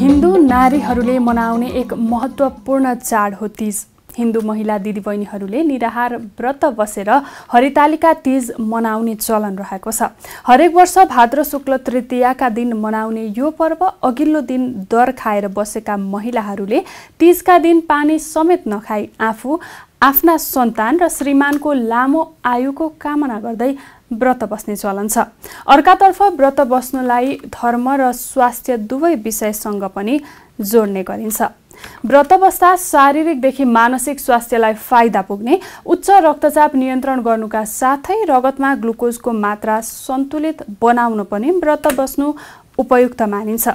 हिन्दू नारीहरूले मनाउने एक महत्त्वपूर्ण चाड हो तिज हिन्दू महिला दिदीबहिनीहरूले निराहार व्रत बसेर हरितालिका तिज मनाउने चलन रहेको छ हरेक वर्ष भाद्र शुक्ल तृतीयाका दिन मनाउने यो पर्व अघिल्लो दिन दर खाएर बसेका महिलाहरूले तिजका दिन पानी समेत नखाई आफू आफ्ना सन्तान र श्रीमानको लामो आयुको कामना गर्दै व्रत बस्ने चलन छ अर्कातर्फ व्रत बस्नुलाई धर्म र स्वास्थ्य दुवै विषयसँग पनि जोड्ने गरिन्छ व्रत बस्दा शारीरिकदेखि मानसिक स्वास्थ्यलाई फाइदा पुग्ने उच्च रक्तचाप नियन्त्रण गर्नुका साथै रगतमा ग्लुकोजको मात्रा सन्तुलित बनाउन पनि व्रत बस्नु उपयुक्त मानिन्छ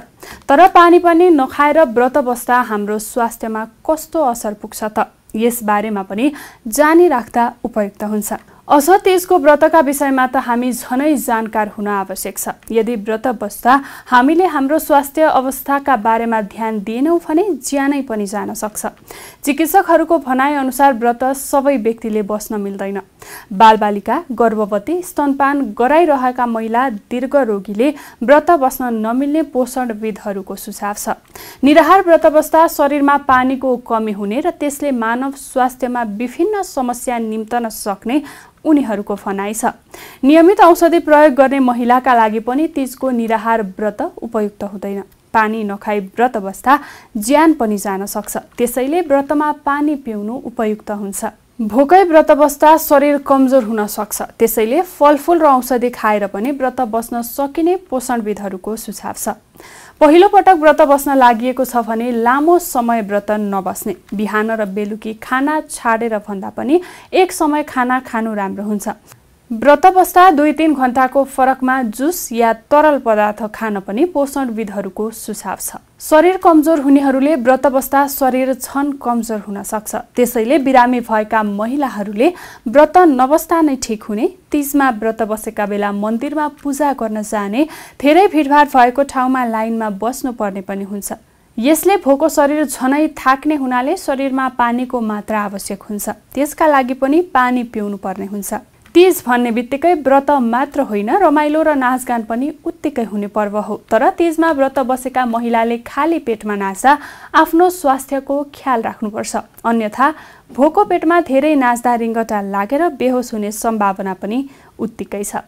तर पानी पनि नखाएर व्रत बस्दा हाम्रो स्वास्थ्यमा कस्तो असर पुग्छ त यसबारेमा पनि जानी राख्दा उपयुक्त हुन्छ अझ त्यसको व्रतका विषयमा त हामी झनै जानकार हुन आवश्यक छ यदि व्रत बस्दा हामीले हाम्रो स्वास्थ्य अवस्थाका बारेमा ध्यान दिएनौँ भने ज्यानै पनि जान सक्छ चिकित्सकहरूको भनाइअनुसार व्रत सबै व्यक्तिले बस्न मिल्दैन बालबालिका गर्भवती स्तनपान गराइरहेका महिला दीर्घ रोगीले व्रत बस्न नमिल्ने पोषणविदहरूको सुझाव छ निराहार व्रत बस्दा शरीरमा पानीको कमी हुने र त्यसले मानव स्वास्थ्यमा विभिन्न समस्या निम्तन सक्ने उनीहरूको फनाइ छ नियमित औषधि प्रयोग गर्ने महिलाका लागि पनि तिजको निराहार व्रत उपयुक्त हुँदैन पानी नखाई व्रत बस्दा ज्यान पनि जान सक्छ त्यसैले व्रतमा पानी पिउनु उपयुक्त हुन्छ भोकै व्रत बस्दा शरीर कमजोर हुन सक्छ त्यसैले फलफुल र औषधि खाएर पनि व्रत बस्न सकिने पोषणविदहरूको सुझाव छ पहिलो पटक व्रत बस्न लागि छ भने लामो समय व्रत नबस्ने बिहान र बेलुकी खाना छाडेर भन्दा पनि एक समय खाना खानु राम्रो हुन्छ व्रत बस्दा दुई तिन घण्टाको फरकमा जुस या तरल पदार्थ खान पनि पोषणविदहरूको सुझाव छ शरीर कमजोर हुनेहरूले व्रत बस्दा शरीर छन कमजोर हुन सक्छ त्यसैले बिरामी भएका महिलाहरूले व्रत नबस्दा नै ठिक हुने तिजमा व्रत बसेका बेला मन्दिरमा पूजा गर्न जाने धेरै भिडभाड भएको ठाउँमा लाइनमा बस्नुपर्ने पनि हुन्छ यसले भोको शरीर झनै थाक्ने हुनाले शरीरमा पानीको मात्रा आवश्यक हुन्छ त्यसका लागि पनि पानी पिउनुपर्ने हुन्छ तिज भन्ने बित्तिकै व्रत मात्र होइन रमाइलो र नाचगान पनि उत्तिकै हुने पर्व हो तर तिजमा व्रत बसेका महिलाले खाली पेटमा नाच्दा आफ्नो स्वास्थ्यको ख्याल राख्नुपर्छ अन्यथा भोको पेटमा धेरै नाच्दा रिङ्गटा लागेर बेहोस हुने सम्भावना पनि उत्तिकै छ